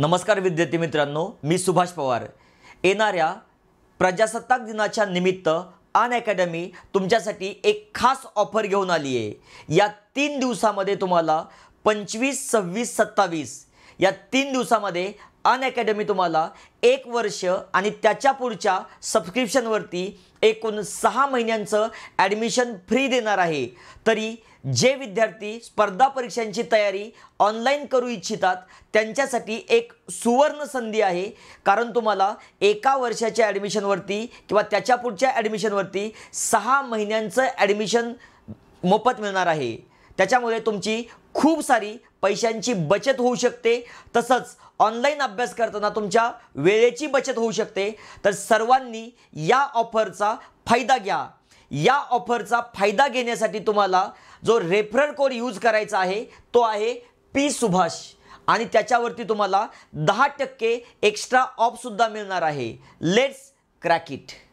नमस्कार विद्यार्थी मित्रांनो मी सुभाष पवार येणाऱ्या प्रजासत्ताक दिनाच्या निमित्त अन अकॅडमी तुमच्यासाठी एक खास ऑफर घेऊन आली आहे या तीन दिवसामध्ये तुम्हाला पंचवीस सव्वीस सत्तावीस या तीन दिवसामध्ये अन अकॅडमी तुम्हाला एक वर्ष आणि त्याच्या पुढच्या सबस्क्रिप्शनवरती एकूण सहा महिन्यांचं ॲडमिशन फ्री देणार आहे तरी जे विद्यार्थी स्पर्धा परीक्षांची तयारी ऑनलाईन करू इच्छितात त्यांच्यासाठी एक सुवर्ण संधी आहे कारण तुम्हाला एका वर्षाच्या ॲडमिशनवरती किंवा त्याच्या पुढच्या ॲडमिशनवरती सहा महिन्यांचं ॲडमिशन मोफत मिळणार आहे त्याच्यामुळे तुमची खूप सारी पैशांची बचत होऊ शकते तसंच ऑनलाईन अभ्यास करताना तुमच्या वेळेची बचत होऊ शकते तर सर्वांनी या ऑफरचा फायदा घ्या या ऑफरचा फायदा घेण्यासाठी तुम्हाला जो रेफरल कोड यूज करायचा आहे तो आहे पी सुभाष आणि त्याच्यावरती तुम्हाला दहा टक्के एक्स्ट्रा ऑफसुद्धा मिळणार आहे लेट्स क्रॅक इट